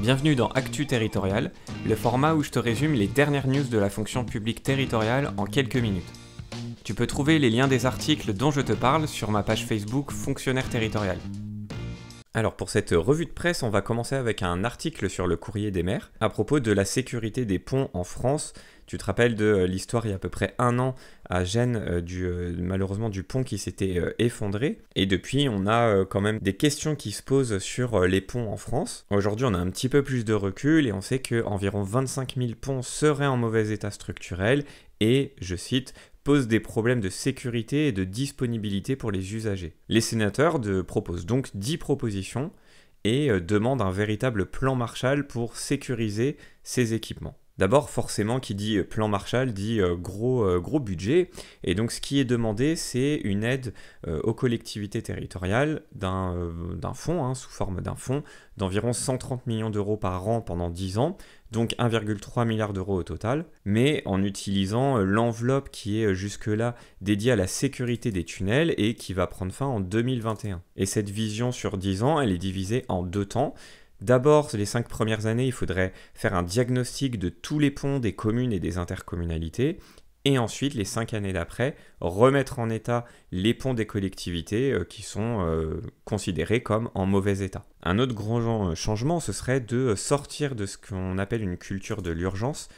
Bienvenue dans Actu Territorial, le format où je te résume les dernières news de la fonction publique territoriale en quelques minutes. Tu peux trouver les liens des articles dont je te parle sur ma page Facebook Fonctionnaire Territorial. Alors pour cette revue de presse, on va commencer avec un article sur le courrier des maires à propos de la sécurité des ponts en France tu te rappelles de euh, l'histoire il y a à peu près un an à Gênes, euh, du, euh, malheureusement du pont qui s'était effondré. Et depuis, on a quand même des questions qui se posent sur les ponts en France. Aujourd'hui, on a un petit peu plus de recul et on sait qu'environ 25 000 ponts seraient en mauvais état structurel et, je cite, pose des problèmes de sécurité et de disponibilité pour les usagers. Les sénateurs proposent donc 10 propositions et demandent un véritable plan Marshall pour sécuriser ces équipements. D'abord, forcément, qui dit euh, plan Marshall dit euh, gros, euh, gros budget. Et donc, ce qui est demandé, c'est une aide aux collectivités territoriales d'un fonds, hein, sous forme d'un fonds, d'environ 130 millions d'euros par an pendant 10 ans, donc 1,3 milliard d'euros au total, mais en utilisant l'enveloppe qui est jusque-là dédiée à la sécurité des tunnels et qui va prendre fin en 2021. Et cette vision sur 10 ans, elle est divisée en deux temps. D'abord, les cinq premières années, il faudrait faire un diagnostic de tous les ponts des communes et des intercommunalités. Et ensuite, les cinq années d'après, remettre en état les ponts des collectivités euh, qui sont euh, considérés comme en mauvais état. Un autre grand euh, changement, ce serait de sortir de ce qu'on appelle une culture de l'urgence,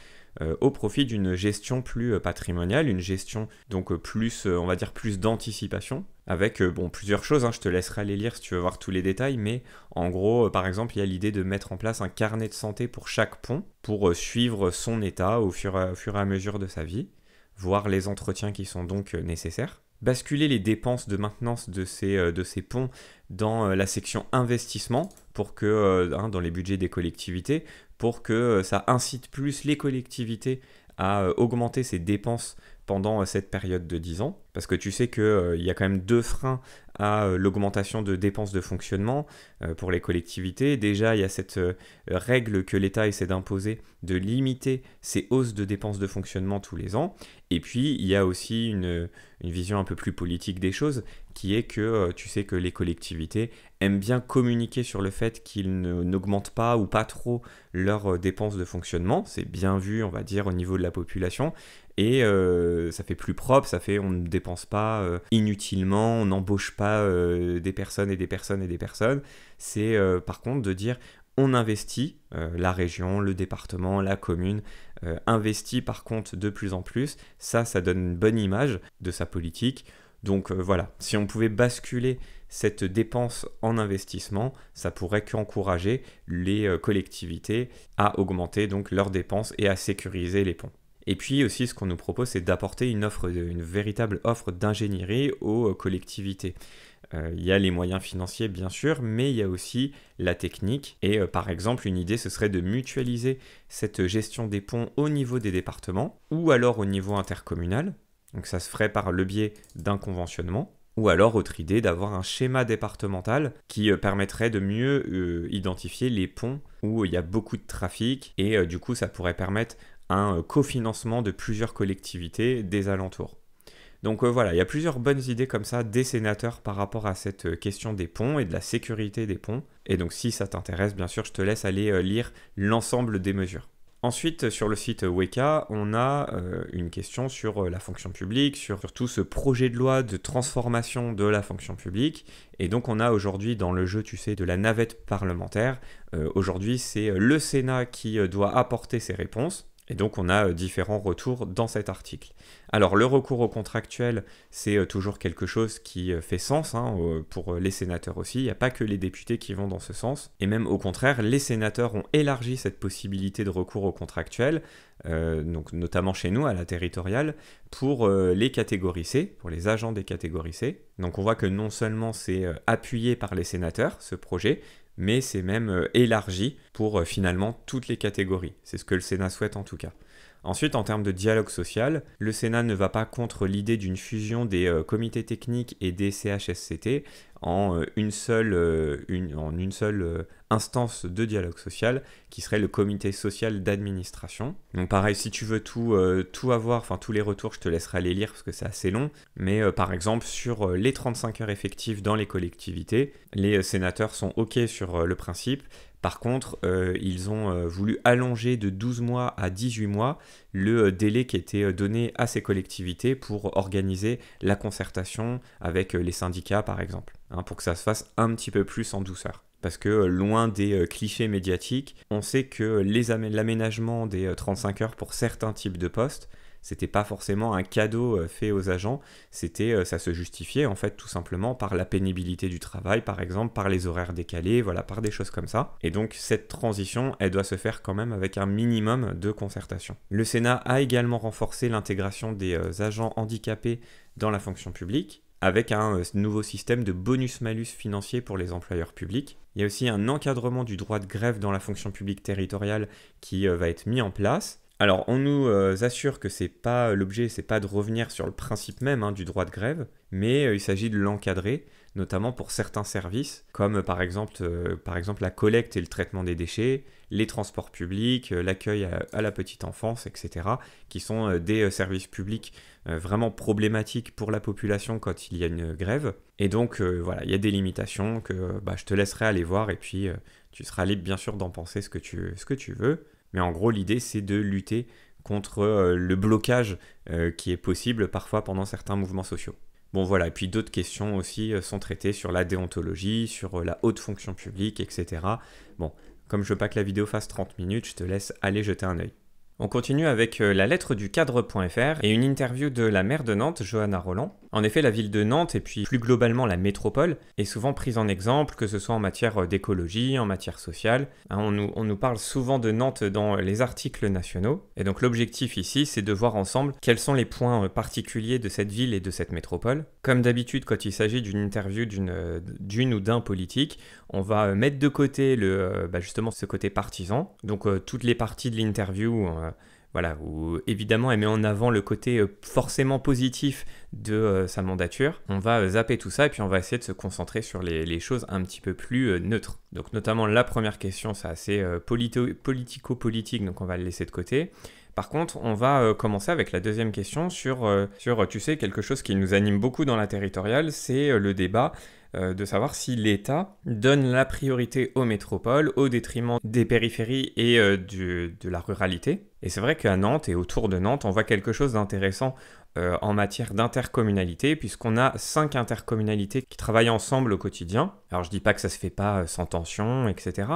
au profit d'une gestion plus patrimoniale, une gestion donc plus, on va dire, plus d'anticipation, avec euh, bon, plusieurs choses, hein. je te laisserai les lire si tu veux voir tous les détails, mais en gros, euh, par exemple, il y a l'idée de mettre en place un carnet de santé pour chaque pont, pour euh, suivre son état au fur, et à mesure de sa vie, voir les entretiens qui sont donc nécessaires, basculer les dépenses de maintenance de ces, de ces ponts dans la section investissement, pour que, hein, dans les budgets des collectivités, pour que ça incite plus les collectivités à augmenter ses dépenses pendant euh, cette période de 10 ans, parce que tu sais qu'il euh, y a quand même deux freins à euh, l'augmentation de dépenses de fonctionnement pour les collectivités. Déjà, il y a cette règle que l'État essaie d'imposer de limiter ces hausses de dépenses de fonctionnement tous les ans. Et puis, il y a aussi une vision un peu plus politique des choses, qui est que tu sais que les collectivités aiment bien communiquer sur le fait qu'ils n'augmentent pas ou pas trop leurs dépenses de fonctionnement. C'est bien vu, on va dire, au niveau de la population et euh, ça fait plus propre, ça fait on ne dépense pas euh, inutilement, on n'embauche pas euh, des personnes et des personnes et des personnes. C'est par contre de dire on investit, la région, le département, la commune, investit par contre de plus en plus, ça ça donne une bonne image de sa politique. Donc voilà, si on pouvait basculer cette dépense en investissement, ça pourrait qu'encourager les collectivités à augmenter donc leurs dépenses et à sécuriser les ponts. Et puis aussi, ce qu'on nous propose, c'est d'apporter une offre, une véritable offre d'ingénierie aux euh, collectivités. Euh, il y a les moyens financiers, bien sûr, mais il y a aussi la technique. Et euh, par exemple, une idée, ce serait de mutualiser cette gestion des ponts au niveau des départements ou alors au niveau intercommunal. Donc ça se ferait par le biais d'un conventionnement. Ou alors, autre idée, d'avoir un schéma départemental qui permettrait de mieux identifier les ponts où il y a beaucoup de trafic et du coup ça pourrait permettre un euh, cofinancement de plusieurs collectivités des alentours. Donc euh, voilà, il y a plusieurs bonnes idées comme ça des sénateurs par rapport à cette euh, question des ponts et de la sécurité des ponts. Et donc si ça t'intéresse, bien sûr, je te laisse aller lire l'ensemble des mesures. Ensuite, sur le site Weka, on a une question sur la fonction publique, sur, tout ce projet de loi de transformation de la fonction publique. Et donc, on a aujourd'hui dans le jeu, tu sais, de la navette parlementaire. aujourd'hui, c'est le Sénat qui doit apporter ses réponses. Et donc on a euh, différents retours dans cet article. Alors le recours au contractuel, c'est euh, toujours quelque chose qui euh, fait sens hein, pour les sénateurs aussi. Il n'y a pas que les députés qui vont dans ce sens. Et même au contraire, les sénateurs ont élargi cette possibilité de recours au contractuel, donc notamment chez nous à la territoriale, pour les catégories C, pour les agents des catégories C. Donc on voit que non seulement c'est appuyé par les sénateurs, ce projet, mais c'est même euh, élargi pour euh, finalement toutes les catégories. C'est ce que le Sénat souhaite en tout cas. Ensuite, en termes de dialogue social, le Sénat ne va pas contre l'idée d'une fusion des euh, comités techniques et des CHSCT euh, euh, en une seule, instance de dialogue social, qui serait le comité social d'administration. Donc pareil, si tu veux tout, tout avoir, enfin tous les retours, je te laisserai les lire parce que c'est assez long, mais par exemple sur les 35 heures effectives dans les collectivités, les sénateurs sont OK sur le principe, par contre, euh, ils ont euh, voulu allonger de 12 mois à 18 mois le euh, délai qui était donné à ces collectivités pour organiser la concertation avec les syndicats, par exemple, hein, pour que ça se fasse un petit peu plus en douceur. Parce que loin des clichés médiatiques, on sait que l'aménagement des 35 heures pour certains types de postes, c'était pas forcément un cadeau euh, fait aux agents, c'était euh, ça se justifiait en fait tout simplement par la pénibilité du travail par exemple, par les horaires décalés, voilà, par des choses comme ça. Et donc cette transition, elle doit se faire quand même avec un minimum de concertation. Le Sénat a également renforcé l'intégration des euh, agents handicapés dans la fonction publique avec un nouveau système de bonus-malus financier pour les employeurs publics. Il y a aussi un encadrement du droit de grève dans la fonction publique territoriale qui va être mis en place. Alors, on nous euh, assure que c'est pas l'objet, c'est pas de revenir sur le principe même hein, du droit de grève, mais euh, il s'agit de l'encadrer, notamment pour certains services, comme euh, par exemple, par exemple la collecte et le traitement des déchets, les transports publics, l'accueil à, la petite enfance, etc., qui sont des services publics vraiment problématiques pour la population quand il y a une grève. Et donc, voilà, il y a des limitations que bah, je te laisserai aller voir, et puis tu seras libre, bien sûr, d'en penser ce que tu veux. Mais en gros, l'idée, c'est de lutter contre euh, le blocage euh, qui est possible parfois pendant certains mouvements sociaux. Bon voilà, et puis d'autres questions aussi euh, sont traitées sur la déontologie, sur la haute fonction publique, etc. Bon, comme je veux pas que la vidéo fasse 30 minutes, je te laisse aller jeter un œil. On continue avec la lettre du cadre.fr et une interview de la maire de Nantes, Johanna Roland, en effet, la ville de Nantes et puis plus globalement la métropole est souvent prise en exemple, que ce soit en matière euh, d'écologie, en matière sociale. Hein, on, nous, parle souvent de Nantes dans euh, les articles nationaux. Et donc l'objectif ici, c'est de voir ensemble quels sont les points euh, particuliers de cette ville et de cette métropole. Comme d'habitude, quand il s'agit d'une interview d'une ou d'un politique, on va mettre de côté le, bah, justement ce côté partisan. Donc toutes les parties de l'interview... Voilà, où évidemment elle met en avant le côté euh, forcément positif de euh, sa mandature. On va euh, zapper tout ça et puis on va essayer de se concentrer sur les, choses un petit peu plus neutres. Donc notamment la première question, c'est assez politico-politique, donc on va le laisser de côté. Par contre, on va commencer avec la deuxième question sur, tu sais, quelque chose qui nous anime beaucoup dans la territoriale, c'est le débat de savoir si l'État donne la priorité aux métropoles au détriment des périphéries et de la ruralité. Et c'est vrai qu'à Nantes et autour de Nantes, on voit quelque chose d'intéressant euh, en matière d'intercommunalité, puisqu'on a cinq intercommunalités qui travaillent ensemble au quotidien. Alors je dis pas que ça se fait pas euh, sans tension, etc.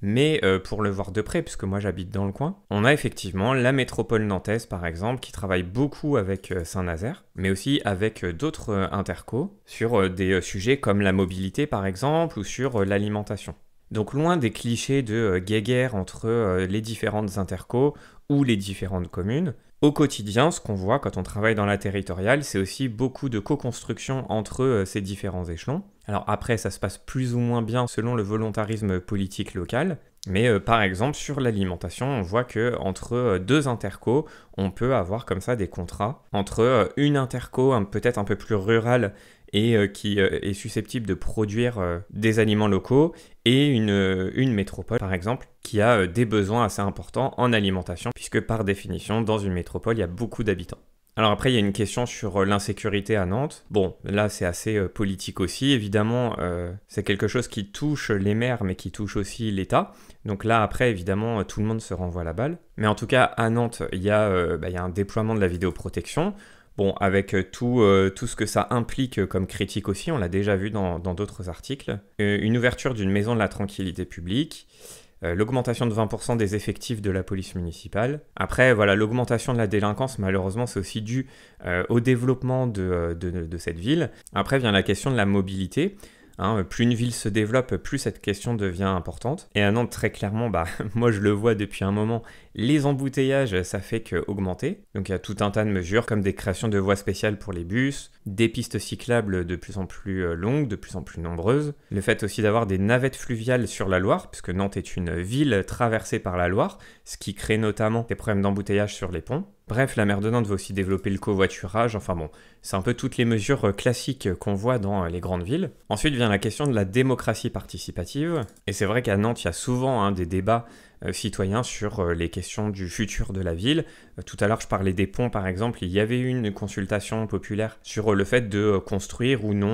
Mais euh, pour le voir de près, puisque moi j'habite dans le coin, on a effectivement la métropole nantaise par exemple, qui travaille beaucoup avec Saint-Nazaire, mais aussi avec d'autres intercos sur des sujets comme la mobilité par exemple, ou sur l'alimentation. Donc loin des clichés de guéguerre entre les différentes intercos, ou les différentes communes. Au quotidien, ce qu'on voit quand on travaille dans la territoriale, c'est aussi beaucoup de co-construction entre euh, ces différents échelons. Alors après, ça se passe plus ou moins bien selon le volontarisme politique local, mais euh, par exemple sur l'alimentation, on voit que entre euh, deux intercos, on peut avoir comme ça des contrats entre une interco peut-être un peu plus rurale et euh, qui euh, est susceptible de produire euh, des aliments locaux et une, métropole, par exemple, qui a des besoins assez importants en alimentation, puisque par définition, dans une métropole, il y a beaucoup d'habitants. Alors après, il y a une question sur l'insécurité à Nantes. Bon, là, c'est assez politique aussi. Évidemment, c'est quelque chose qui touche les maires, mais qui touche aussi l'État. Donc là, après, évidemment, tout le monde se renvoie la balle. Mais en tout cas, à Nantes, il y bah, il y a un déploiement de la vidéoprotection. Bon, avec euh, tout, euh, tout ce que ça implique euh, comme critique aussi, on l'a déjà vu dans d'autres articles. une ouverture d'une maison de la tranquillité publique, l'augmentation de 20% des effectifs de la police municipale. Après, voilà, l'augmentation de la délinquance, malheureusement, c'est aussi dû au développement de, cette ville. Après vient la question de la mobilité. Hein, plus une ville se développe, plus cette question devient importante. Et un Nantes, très clairement, bah, moi je le vois depuis un moment, les embouteillages, ça fait qu'augmenter. Donc il y a tout un tas de mesures comme des créations de voies spéciales pour les bus, des pistes cyclables de plus en plus euh, longues, de plus en plus nombreuses. Le fait aussi d'avoir des navettes fluviales sur la Loire, puisque Nantes est une ville traversée par la Loire, ce qui crée notamment des problèmes d'embouteillage sur les ponts. Bref, la mer de Nantes veut aussi développer le covoiturage, enfin bon, c'est un peu toutes les mesures euh, classiques euh, qu'on voit dans les grandes villes. Ensuite vient la question de la démocratie participative, et c'est vrai qu'à Nantes, il y a souvent hein, des débats euh, citoyens sur euh, les questions du futur de la ville. Euh, tout à l'heure, je parlais des ponts, par exemple. Il y avait une consultation populaire sur le fait de construire ou non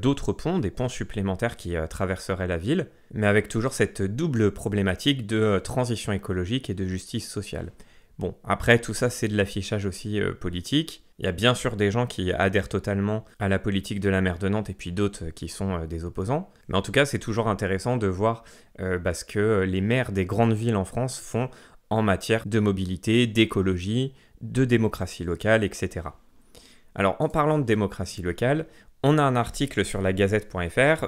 d'autres ponts, des ponts supplémentaires qui traverseraient la ville, mais avec toujours cette double problématique de transition écologique et de justice sociale. Bon, après, tout ça, c'est de l'affichage aussi euh, politique. Il y a bien sûr des gens qui adhèrent totalement à la politique de la maire de Nantes et puis d'autres euh, qui sont euh, des opposants. Mais en tout cas, c'est toujours intéressant de voir ce que les maires des grandes villes en France font en matière de mobilité, d'écologie, de démocratie locale, etc. Alors, en parlant de démocratie locale, on a un article sur la gazette.fr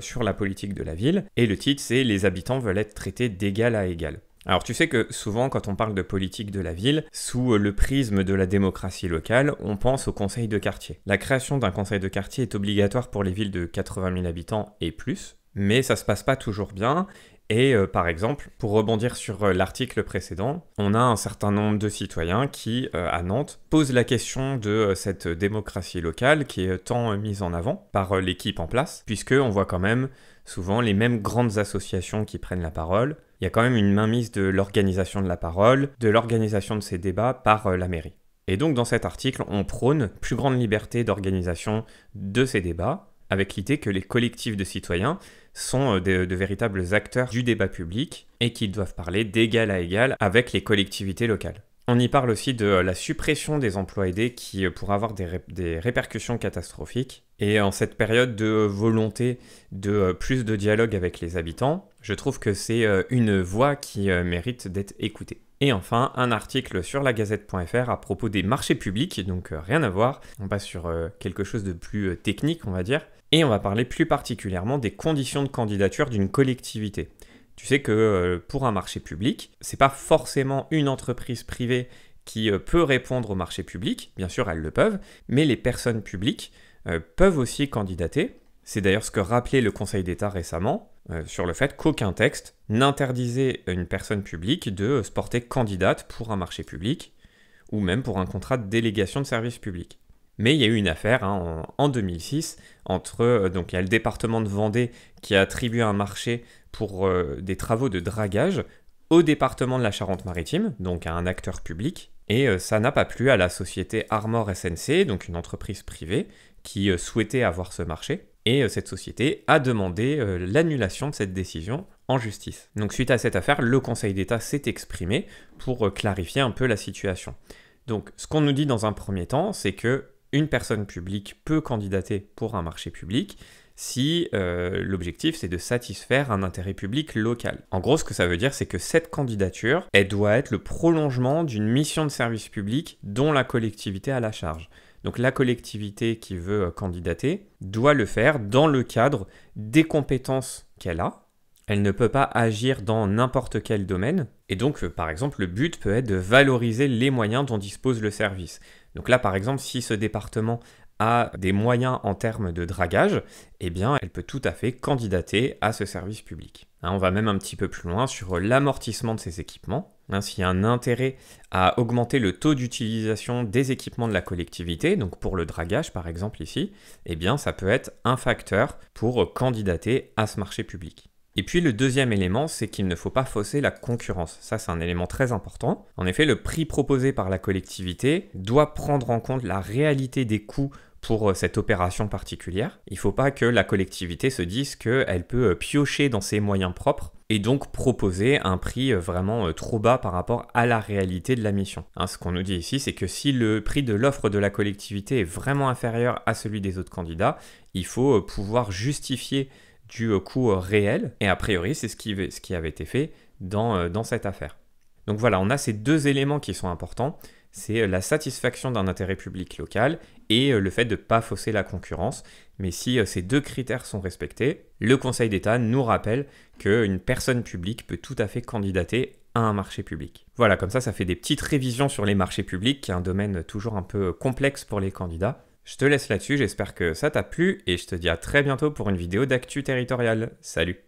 sur la politique de la ville, et le titre c'est Les habitants veulent être traités d'égal à égal. Alors tu sais que souvent quand on parle de politique de la ville, sous le prisme de la démocratie locale, on pense au conseil de quartier. La création d'un conseil de quartier est obligatoire pour les villes de 80 000 habitants et plus, mais ça se passe pas toujours bien. Et euh, par exemple, pour rebondir sur euh, l'article précédent, on a un certain nombre de citoyens qui, euh, à Nantes, posent la question de cette démocratie locale qui est tant mise en avant par l'équipe en place, puisque on voit quand même souvent les mêmes grandes associations qui prennent la parole, il y a quand même une mainmise de l'organisation de la parole, de l'organisation de ces débats par euh, la mairie. Et donc dans cet article, on prône plus grande liberté d'organisation de ces débats, avec l'idée que les collectifs de citoyens sont euh, de, véritables acteurs du débat public et qu'ils doivent parler d'égal à égal avec les collectivités locales. On y parle aussi de euh, la suppression des emplois aidés qui euh, pourra avoir des, répercussions catastrophiques. Et en cette période de volonté de euh, plus de dialogue avec les habitants, je trouve que c'est une voix qui mérite d'être écoutée. Et enfin, un article sur la gazette.fr à propos des marchés publics, donc rien à voir, on passe sur quelque chose de plus technique, on va dire, et on va parler plus particulièrement des conditions de candidature d'une collectivité. Tu sais que euh, pour un marché public, c'est pas forcément une entreprise privée qui euh, peut répondre au marché public, bien sûr elles le peuvent, mais les personnes publiques euh, peuvent aussi candidater. C'est d'ailleurs ce que rappelait le Conseil d'État récemment sur le fait qu'aucun texte n'interdisait une personne publique de se porter candidate pour un marché public ou même pour un contrat de délégation de service public. Mais il y a eu une affaire hein, en, 2006 entre, euh, donc il y a le département de Vendée qui a attribué un marché pour euh, des travaux de dragage au département de la Charente-Maritime, donc à un acteur public, et euh, ça n'a pas plu à la société Armor SNC, donc une entreprise privée, qui souhaitait avoir ce marché, et cette société a demandé l'annulation de cette décision en justice. Donc suite à cette affaire, le Conseil d'État s'est exprimé pour clarifier un peu la situation. Donc ce qu'on nous dit dans un premier temps, c'est que une personne publique peut candidater pour un marché public si euh, l'objectif c'est de satisfaire un intérêt public local. En gros, ce que ça veut dire, c'est que cette candidature, elle doit être le prolongement d'une mission de service public dont la collectivité a la charge. Donc la collectivité qui veut euh, candidater doit le faire dans le cadre des compétences qu'elle a. Elle ne peut pas agir dans n'importe quel domaine. Et donc, euh, par exemple, le but peut être de valoriser les moyens dont dispose le service. Donc là, par exemple, si ce département a des moyens en termes de dragage, eh bien, elle peut tout à fait candidater à ce service public. Hein, on va même un petit peu plus loin sur l'amortissement de ces équipements. Hein, s'il y a un intérêt à augmenter le taux d'utilisation des équipements de la collectivité, donc pour le dragage par exemple ici, eh bien, ça peut être un facteur pour candidater à ce marché public. Et puis le deuxième élément, c'est qu'il ne faut pas fausser la concurrence. Ça, c'est un élément très important. En effet, le prix proposé par la collectivité doit prendre en compte la réalité des coûts pour euh, cette opération particulière. Il ne faut pas que la collectivité se dise qu'elle peut euh, piocher dans ses moyens propres et donc proposer un prix euh, vraiment trop bas par rapport à la réalité de la mission. Hein, ce qu'on nous dit ici, c'est que si le prix de l'offre de la collectivité est vraiment inférieur à celui des autres candidats, il faut pouvoir justifier du euh, coût euh, réel. Et a priori, c'est ce qui, avait été fait dans, euh, dans cette affaire. Donc voilà, on a ces deux éléments qui sont importants. C'est la satisfaction d'un intérêt public local et le fait de ne pas fausser la concurrence. Mais si ces deux critères sont respectés, le Conseil d'État nous rappelle qu'une personne publique peut tout à fait candidater à un marché public. Voilà, comme ça, ça fait des petites révisions sur les marchés publics, qui est un domaine toujours un peu complexe pour les candidats. Je te laisse là-dessus, j'espère que ça t'a plu et je te dis à très bientôt pour une vidéo d'actu territoriale. Salut